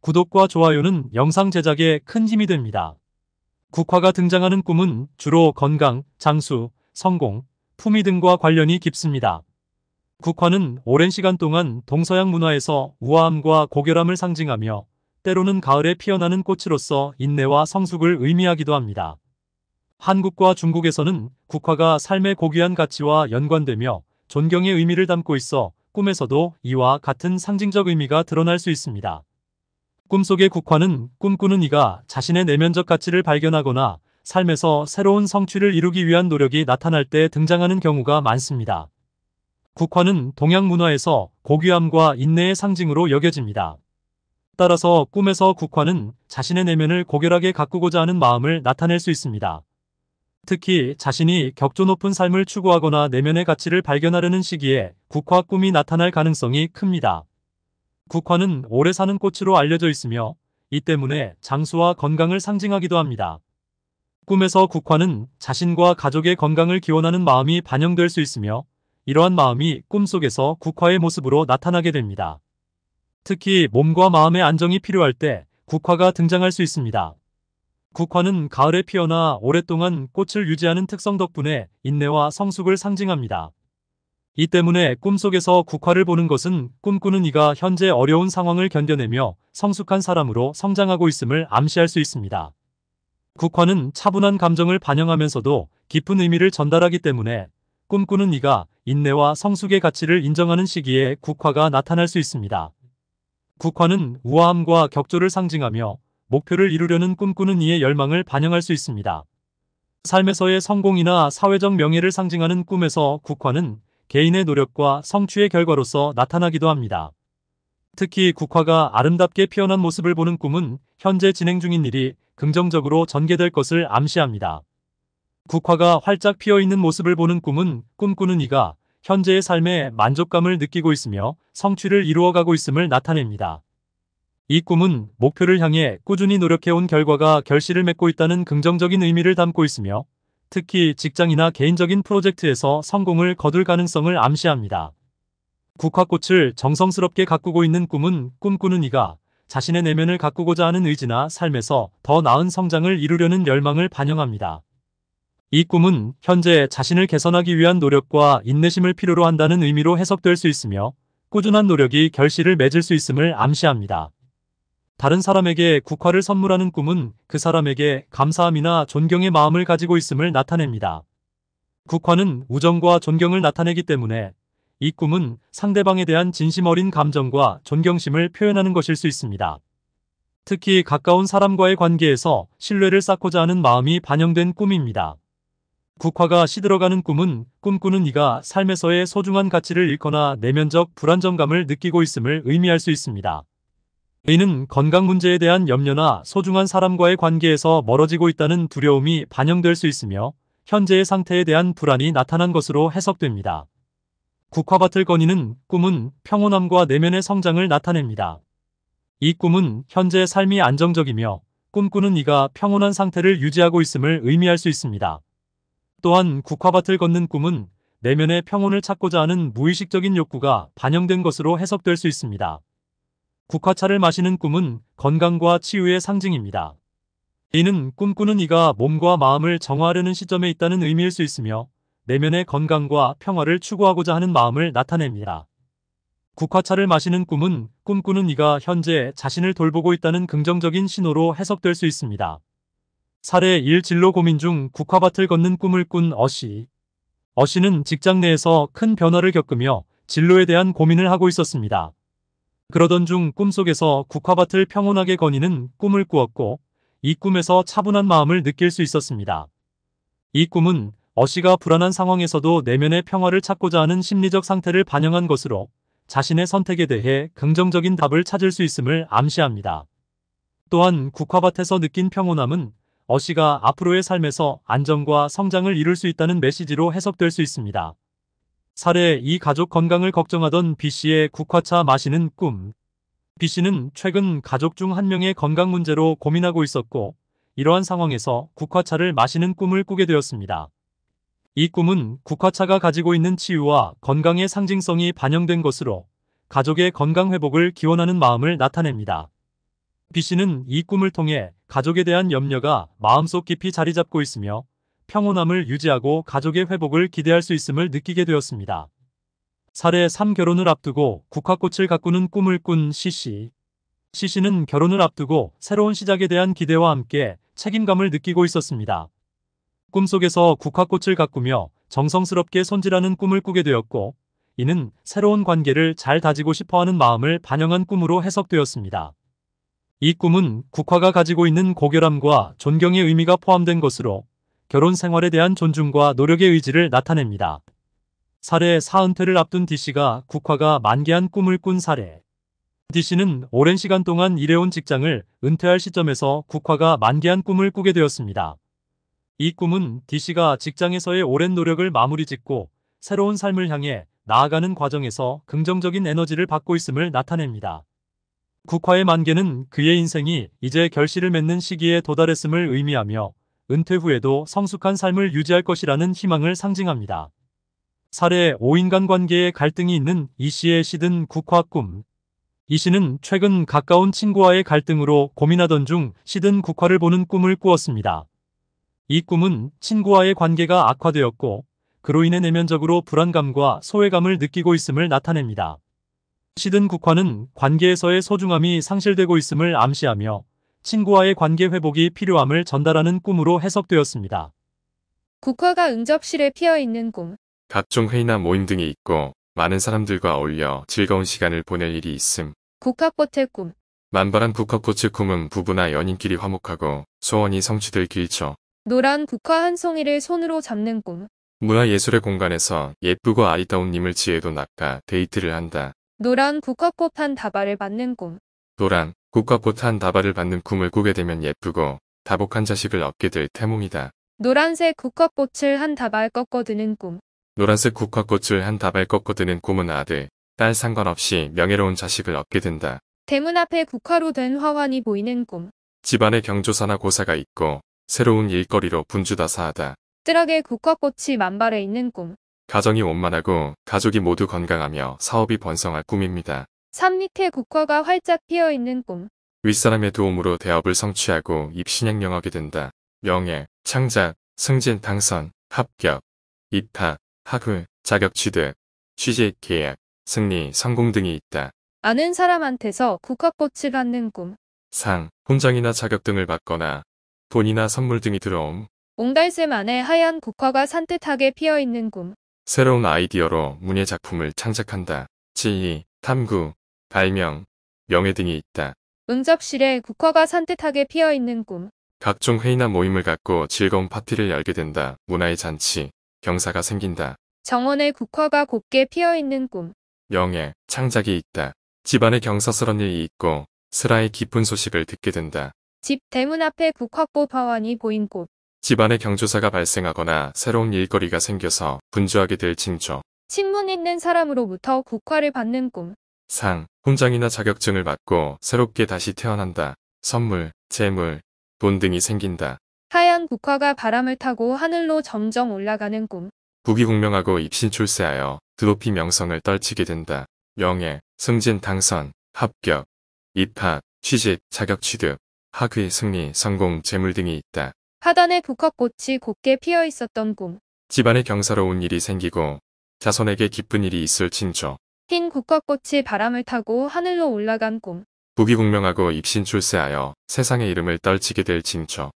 구독과 좋아요는 영상 제작에 큰 힘이 됩니다. 국화가 등장하는 꿈은 주로 건강, 장수, 성공, 품위 등과 관련이 깊습니다. 국화는 오랜 시간 동안 동서양 문화에서 우아함과 고결함을 상징하며 때로는 가을에 피어나는 꽃으로서 인내와 성숙을 의미하기도 합니다. 한국과 중국에서는 국화가 삶의 고귀한 가치와 연관되며 존경의 의미를 담고 있어 꿈에서도 이와 같은 상징적 의미가 드러날 수 있습니다. 꿈속의 국화는 꿈꾸는 이가 자신의 내면적 가치를 발견하거나 삶에서 새로운 성취를 이루기 위한 노력이 나타날 때 등장하는 경우가 많습니다. 국화는 동양 문화에서 고귀함과 인내의 상징으로 여겨집니다. 따라서 꿈에서 국화는 자신의 내면을 고결하게 가꾸고자 하는 마음을 나타낼 수 있습니다. 특히 자신이 격조 높은 삶을 추구하거나 내면의 가치를 발견하려는 시기에 국화 꿈이 나타날 가능성이 큽니다. 국화는 오래 사는 꽃으로 알려져 있으며 이 때문에 장수와 건강을 상징하기도 합니다. 꿈에서 국화는 자신과 가족의 건강을 기원하는 마음이 반영될 수 있으며 이러한 마음이 꿈속에서 국화의 모습으로 나타나게 됩니다. 특히 몸과 마음의 안정이 필요할 때 국화가 등장할 수 있습니다. 국화는 가을에 피어나 오랫동안 꽃을 유지하는 특성 덕분에 인내와 성숙을 상징합니다. 이 때문에 꿈속에서 국화를 보는 것은 꿈꾸는 이가 현재 어려운 상황을 견뎌내며 성숙한 사람으로 성장하고 있음을 암시할 수 있습니다. 국화는 차분한 감정을 반영하면서도 깊은 의미를 전달하기 때문에 꿈꾸는 이가 인내와 성숙의 가치를 인정하는 시기에 국화가 나타날 수 있습니다. 국화는 우아함과 격조를 상징하며 목표를 이루려는 꿈꾸는 이의 열망을 반영할 수 있습니다. 삶에서의 성공이나 사회적 명예를 상징하는 꿈에서 국화는 개인의 노력과 성취의 결과로서 나타나기도 합니다. 특히 국화가 아름답게 피어난 모습을 보는 꿈은 현재 진행 중인 일이 긍정적으로 전개될 것을 암시합니다. 국화가 활짝 피어있는 모습을 보는 꿈은 꿈꾸는 이가 현재의 삶에 만족감을 느끼고 있으며 성취를 이루어가고 있음을 나타냅니다. 이 꿈은 목표를 향해 꾸준히 노력해온 결과가 결실을 맺고 있다는 긍정적인 의미를 담고 있으며 특히 직장이나 개인적인 프로젝트에서 성공을 거둘 가능성을 암시합니다. 국화꽃을 정성스럽게 가꾸고 있는 꿈은 꿈꾸는 이가 자신의 내면을 가꾸고자 하는 의지나 삶에서 더 나은 성장을 이루려는 열망을 반영합니다. 이 꿈은 현재 자신을 개선하기 위한 노력과 인내심을 필요로 한다는 의미로 해석될 수 있으며 꾸준한 노력이 결실을 맺을 수 있음을 암시합니다. 다른 사람에게 국화를 선물하는 꿈은 그 사람에게 감사함이나 존경의 마음을 가지고 있음을 나타냅니다. 국화는 우정과 존경을 나타내기 때문에 이 꿈은 상대방에 대한 진심 어린 감정과 존경심을 표현하는 것일 수 있습니다. 특히 가까운 사람과의 관계에서 신뢰를 쌓고자 하는 마음이 반영된 꿈입니다. 국화가 시들어가는 꿈은 꿈꾸는 이가 삶에서의 소중한 가치를 잃거나 내면적 불안정감을 느끼고 있음을 의미할 수 있습니다. 이는 건강 문제에 대한 염려나 소중한 사람과의 관계에서 멀어지고 있다는 두려움이 반영될 수 있으며 현재의 상태에 대한 불안이 나타난 것으로 해석됩니다. 국화밭을 거니는 꿈은 평온함과 내면의 성장을 나타냅니다. 이 꿈은 현재 삶이 안정적이며 꿈꾸는 이가 평온한 상태를 유지하고 있음을 의미할 수 있습니다. 또한 국화밭을 걷는 꿈은 내면의 평온을 찾고자 하는 무의식적인 욕구가 반영된 것으로 해석될 수 있습니다. 국화차를 마시는 꿈은 건강과 치유의 상징입니다. 이는 꿈꾸는 이가 몸과 마음을 정화하려는 시점에 있다는 의미일 수 있으며 내면의 건강과 평화를 추구하고자 하는 마음을 나타냅니다. 국화차를 마시는 꿈은 꿈꾸는 이가 현재 자신을 돌보고 있다는 긍정적인 신호로 해석될 수 있습니다. 사례 1 진로 고민 중 국화밭을 걷는 꿈을 꾼 어씨. 어씨는 직장 내에서 큰 변화를 겪으며 진로에 대한 고민을 하고 있었습니다. 그러던 중 꿈속에서 국화밭을 평온하게 거니는 꿈을 꾸었고 이 꿈에서 차분한 마음을 느낄 수 있었습니다. 이 꿈은 어씨가 불안한 상황에서도 내면의 평화를 찾고자 하는 심리적 상태를 반영한 것으로 자신의 선택에 대해 긍정적인 답을 찾을 수 있음을 암시합니다. 또한 국화밭에서 느낀 평온함은 어씨가 앞으로의 삶에서 안정과 성장을 이룰 수 있다는 메시지로 해석될 수 있습니다. 사례 이 가족 건강을 걱정하던 B씨의 국화차 마시는 꿈. B씨는 최근 가족 중 한 명의 건강 문제로 고민하고 있었고 이러한 상황에서 국화차를 마시는 꿈을 꾸게 되었습니다. 이 꿈은 국화차가 가지고 있는 치유와 건강의 상징성이 반영된 것으로 가족의 건강 회복을 기원하는 마음을 나타냅니다. B씨는 이 꿈을 통해 가족에 대한 염려가 마음속 깊이 자리 잡고 있으며 평온함을 유지하고 가족의 회복을 기대할 수 있음을 느끼게 되었습니다. 사례 3결혼을 앞두고 국화꽃을 가꾸는 꿈을 꾼 시씨. 시씨는 결혼을 앞두고 새로운 시작에 대한 기대와 함께 책임감을 느끼고 있었습니다. 꿈속에서 국화꽃을 가꾸며 정성스럽게 손질하는 꿈을 꾸게 되었고 이는 새로운 관계를 잘 다지고 싶어하는 마음을 반영한 꿈으로 해석되었습니다. 이 꿈은 국화가 가지고 있는 고결함과 존경의 의미가 포함된 것으로 결혼 생활에 대한 존중과 노력의 의지를 나타냅니다. 사례 4은퇴를 앞둔 D씨가 국화가 만개한 꿈을 꾼 사례 D씨는 오랜 시간 동안 일해온 직장을 은퇴할 시점에서 국화가 만개한 꿈을 꾸게 되었습니다. 이 꿈은 D씨가 직장에서의 오랜 노력을 마무리 짓고 새로운 삶을 향해 나아가는 과정에서 긍정적인 에너지를 받고 있음을 나타냅니다. 국화의 만개는 그의 인생이 이제 결실을 맺는 시기에 도달했음을 의미하며 은퇴 후에도 성숙한 삶을 유지할 것이라는 희망을 상징합니다. 사례 5인간 관계에 갈등이 있는 이 씨의 시든 국화 꿈. 이 씨는 최근 가까운 친구와의 갈등으로 고민하던 중 시든 국화를 보는 꿈을 꾸었습니다. 이 꿈은 친구와의 관계가 악화되었고 그로 인해 내면적으로 불안감과 소외감을 느끼고 있음을 나타냅니다. 시든 국화는 관계에서의 소중함이 상실되고 있음을 암시하며 친구와의 관계 회복이 필요함을 전달하는 꿈으로 해석되었습니다. 국화가 응접실에 피어있는 꿈. 각종 회의나 모임 등이 있고 많은 사람들과 어울려 즐거운 시간을 보낼 일이 있음. 국화꽃의 꿈. 만발한 국화꽃의 꿈은 부부나 연인끼리 화목하고 소원이 성취될 길죠. 노란 국화 한 송이를 손으로 잡는 꿈. 문화예술의 공간에서 예쁘고 아리따운 님을 지혜도 낚아 데이트를 한다. 노란 국화꽃 한 다발을 받는 꿈. 노란, 국화꽃 한 다발을 받는 꿈을 꾸게 되면 예쁘고 다복한 자식을 얻게 될 태몽이다. 노란색 국화꽃을 한 다발 꺾어 드는 꿈. 노란색 국화꽃을 한 다발 꺾어 드는 꿈은 아들, 딸 상관없이 명예로운 자식을 얻게 된다. 대문 앞에 국화로 된 화환이 보이는 꿈. 집안에 경조사나 고사가 있고 새로운 일거리로 분주다사하다. 뜨락의 국화꽃이 만발해 있는 꿈. 가정이 원만하고 가족이 모두 건강하며 사업이 번성할 꿈입니다. 산 밑에 국화가 활짝 피어있는 꿈. 윗사람의 도움으로 대업을 성취하고 입신행 영하게 된다. 명예, 창작, 승진, 당선, 합격, 입학, 학을 자격 취득, 취직, 계약, 승리, 성공 등이 있다. 아는 사람한테서 국화꽃을 받는 꿈. 상, 훈장이나 자격 등을 받거나 돈이나 선물 등이 들어옴. 옹달샘 안에 하얀 국화가 산뜻하게 피어있는 꿈. 새로운 아이디어로 문예 작품을 창작한다. 지위, 탐구, 발명, 명예 등이 있다. 응접실에 국화가 산뜻하게 피어 있는 꿈. 각종 회의나 모임을 갖고 즐거운 파티를 열게 된다. 문화의 잔치, 경사가 생긴다. 정원에 국화가 곱게 피어 있는 꿈. 명예, 창작이 있다. 집안에 경사스런 일이 있고 슬하의 기쁜 소식을 듣게 된다. 집 대문 앞에 국화꽃 화원이 보인 곳. 집안에 경조사가 발생하거나 새로운 일거리가 생겨서 분주하게 될 징조. 친문 있는 사람으로부터 국화를 받는 꿈. 상, 훈장이나 자격증을 받고 새롭게 다시 태어난다. 선물, 재물, 돈 등이 생긴다. 하얀 국화가 바람을 타고 하늘로 점점 올라가는 꿈. 부귀공명하고 입신출세하여 드높이 명성을 떨치게 된다. 명예, 승진 당선, 합격, 입학, 취직, 자격 취득, 학위, 승리, 성공, 재물 등이 있다. 하단에 북화꽃이 곱게 피어 있었던 꿈. 집안에 경사로운 일이 생기고 자손에게 기쁜 일이 있을친저흰 국화꽃이 바람을 타고 하늘로 올라간 꿈. 부귀공명하고 입신 출세하여 세상의 이름을 떨치게 될진저.